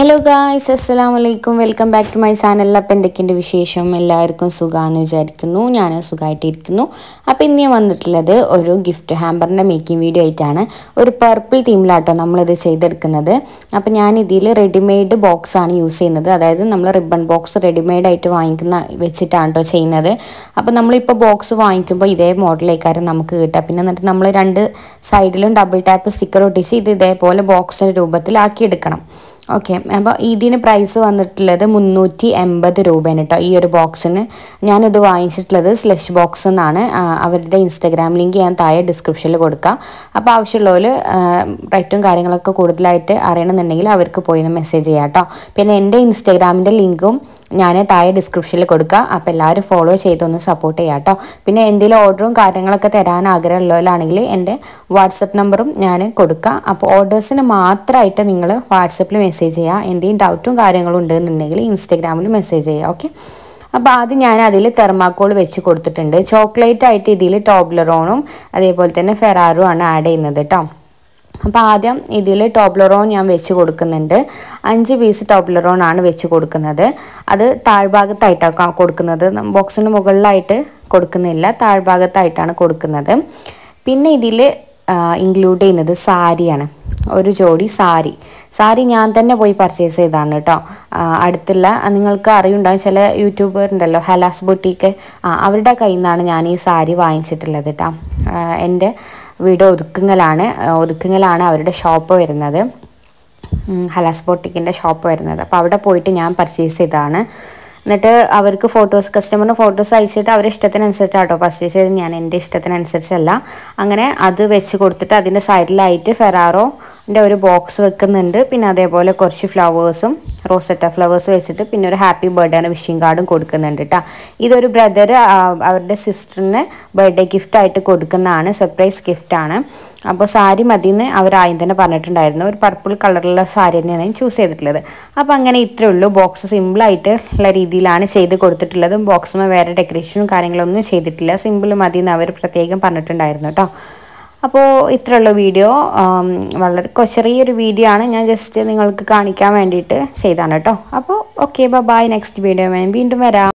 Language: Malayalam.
ഹലോ ഗായ്സ് അസ്സാം വലൈക്കും welcome back to my channel അപ്പം എന്തൊക്കെയുണ്ട് വിശേഷം എല്ലാവർക്കും സുഖമാണെന്ന് വിചാരിക്കുന്നു ഞാൻ സുഖമായിട്ടിരിക്കുന്നു അപ്പം ഇന്ന് ഞാൻ വന്നിട്ടുള്ളത് ഒരു ഗിഫ്റ്റ് ഹാമ്പറിൻ്റെ മേക്കിംഗ് വീഡിയോ ആയിട്ടാണ് ഒരു പർപ്പിൾ തീമിലാട്ടോ നമ്മളിത് ചെയ്തെടുക്കുന്നത് അപ്പം ഞാൻ ഇതിൽ റെഡിമെയ്ഡ് ബോക്സ് ആണ് യൂസ് ചെയ്യുന്നത് അതായത് നമ്മൾ റിബൺ ബോക്സ് റെഡിമെയ്ഡ് ആയിട്ട് വാങ്ങിക്കുന്ന വെച്ചിട്ടാണ് കേട്ടോ ചെയ്യുന്നത് അപ്പം നമ്മളിപ്പോൾ ബോക്സ് വാങ്ങിക്കുമ്പോൾ ഇതേ മോഡലേക്കാരും നമുക്ക് കിട്ടുക പിന്നെ എന്നിട്ട് നമ്മൾ രണ്ട് സൈഡിലും ഡബിൾ ടാപ്പ് സ്റ്റിക്കർ ഒട്ടിച്ച് ഇത് ഇതേപോലെ ബോക്സിൻ്റെ രൂപത്തിലാക്കിയെടുക്കണം ഓക്കെ അപ്പോൾ ഇതിന് പ്രൈസ് വന്നിട്ടുള്ളത് മുന്നൂറ്റി എൺപത് രൂപയാണ് കേട്ടോ ഈ ഒരു ബോക്സിന് ഞാനിത് വാങ്ങിച്ചിട്ടുള്ളത് സ്ലഷ് ബോക്സ് എന്നാണ് അവരുടെ ഇൻസ്റ്റഗ്രാം ലിങ്ക് ഞാൻ താഴെ ഡിസ്ക്രിപ്ഷനിൽ കൊടുക്കാം അപ്പോൾ ആവശ്യമുള്ളവർ റൈറ്റും കാര്യങ്ങളൊക്കെ കൂടുതലായിട്ട് അറിയണമെന്നുണ്ടെങ്കിൽ അവർക്ക് പോയി മെസ്സേജ് ചെയ്യാം കേട്ടോ പിന്നെ എൻ്റെ ഇൻസ്റ്റഗ്രാമിൻ്റെ ലിങ്കും ഞാൻ താഴെ ഡിസ്ക്രിപ്ഷനിൽ കൊടുക്കുക അപ്പോൾ എല്ലാവരും ഫോളോ ചെയ്തൊന്ന് സപ്പോർട്ട് ചെയ്യാം കേട്ടോ പിന്നെ എന്തെങ്കിലും ഓർഡറും കാര്യങ്ങളൊക്കെ തരാൻ ആഗ്രഹമുള്ളവരാണെങ്കിൽ എൻ്റെ വാട്സപ്പ് നമ്പറും ഞാൻ കൊടുക്കുക അപ്പോൾ ഓർഡേഴ്സിന് മാത്രമായിട്ട് നിങ്ങൾ വാട്സപ്പിൽ മെസ്സേജ് ചെയ്യുക എന്തെങ്കിലും ഡൗട്ടും കാര്യങ്ങളും ഉണ്ടെന്നുണ്ടെങ്കിൽ ഇൻസ്റ്റഗ്രാമിൽ മെസ്സേജ് ചെയ്യുക ഓക്കെ അപ്പോൾ ആദ്യം ഞാൻ അതിൽ തെർമാക്കോൾ വെച്ച് കൊടുത്തിട്ടുണ്ട് ചോക്ലേറ്റ് ആയിട്ട് ഇതിൽ ടോബ്ലറോണും അതേപോലെ തന്നെ ഫെറാറും ആണ് ആഡ് ചെയ്യുന്നത് കേട്ടോ അപ്പോൾ ആദ്യം ഇതിൽ ടോപ്ലറോൺ ഞാൻ വെച്ച് കൊടുക്കുന്നുണ്ട് അഞ്ച് പീസ് ടോപ്ലറോൺ ആണ് വെച്ച് കൊടുക്കുന്നത് അത് താഴ്ഭാഗത്തായിട്ടാണ് കൊടുക്കുന്നത് ബോക്സിന് മുകളിലായിട്ട് കൊടുക്കുന്നില്ല താഴ്ഭാഗത്തായിട്ടാണ് കൊടുക്കുന്നത് പിന്നെ ഇതിൽ ഇൻക്ലൂഡ് ചെയ്യുന്നത് സാരിയാണ് ഒരു ജോഡി സാരി സാരി ഞാൻ തന്നെ പോയി പർച്ചേസ് ചെയ്താണ് കേട്ടോ അടുത്തുള്ള നിങ്ങൾക്ക് അറിയുണ്ടാവും ചില യൂട്യൂബർ ഉണ്ടല്ലോ ഹലാസ് ബൊട്ടിക്ക് അവരുടെ കയ്യിൽ നിന്നാണ് ഞാൻ ഈ സാരി വാങ്ങിച്ചിട്ടുള്ളത് കേട്ടോ എൻ്റെ വീട് ഒതുക്കുങ്ങലാണ് ഒതുക്കുങ്ങലാണ് അവരുടെ ഷോപ്പ് വരുന്നത് ഹലാസ് ഷോപ്പ് വരുന്നത് അപ്പോൾ അവിടെ പോയിട്ട് ഞാൻ പർച്ചേസ് ചെയ്തതാണ് എന്നിട്ട് അവർക്ക് ഫോട്ടോസ് കസ്റ്റമറിന് ഫോട്ടോസ് അയച്ചിട്ട് അവരുടെ ഇഷ്ടത്തിനനുസരിച്ചാട്ടോ പർച്ചേസ് ചെയ്ത് ഞാൻ എൻ്റെ ഇഷ്ടത്തിനനുസരിച്ചല്ല അങ്ങനെ അത് വെച്ച് കൊടുത്തിട്ട് അതിൻ്റെ സൈഡിലായിട്ട് ഫെറാറോ ൻ്റെ ഒരു ബോക്സ് വെക്കുന്നുണ്ട് പിന്നെ അതേപോലെ കുറച്ച് ഫ്ലവേഴ്സും റോസറ്റ ഫ്ലവേഴ്സ് വെച്ചിട്ട് പിന്നെ ഒരു ഹാപ്പി ബർത്ത്ഡേയുടെ വിഷിംഗ് കാർഡും കൊടുക്കുന്നുണ്ട് കേട്ടോ ഇതൊരു ബ്രദർ അവരുടെ സിസ്റ്ററിന് ബർത്ത്ഡേ ആയിട്ട് കൊടുക്കുന്നതാണ് സർപ്രൈസ് ഗിഫ്റ്റാണ് അപ്പോൾ സാരി മതിയെന്ന് അവർ ആദ്യം തന്നെ പറഞ്ഞിട്ടുണ്ടായിരുന്നു ഒരു പർപ്പിൾ കളറിലുള്ള സാരി തന്നെയാണ് ഞാൻ ചൂസ് ചെയ്തിട്ടുള്ളത് അപ്പോൾ അങ്ങനെ ഇത്രയേ ഉള്ളൂ ബോക്സ് സിമ്പിളായിട്ട് ഉള്ള രീതിയിലാണ് ചെയ്ത് കൊടുത്തിട്ടുള്ളത് ബോക്സുമേ വേറെ ഡെക്കറേഷനും കാര്യങ്ങളൊന്നും ചെയ്തിട്ടില്ല സിമ്പിൾ മതി എന്ന് അവർ പ്രത്യേകം പറഞ്ഞിട്ടുണ്ടായിരുന്നു കേട്ടോ അപ്പോൾ ഇത്രയുള്ള വീഡിയോ വളരെ ചെറിയൊരു വീഡിയോ ആണ് ഞാൻ ജസ്റ്റ് നിങ്ങൾക്ക് കാണിക്കാൻ വേണ്ടിയിട്ട് ചെയ്താണ് കേട്ടോ അപ്പോൾ ഓക്കെ ബൈ നെക്സ്റ്റ് വീഡിയോ വീണ്ടും വരാം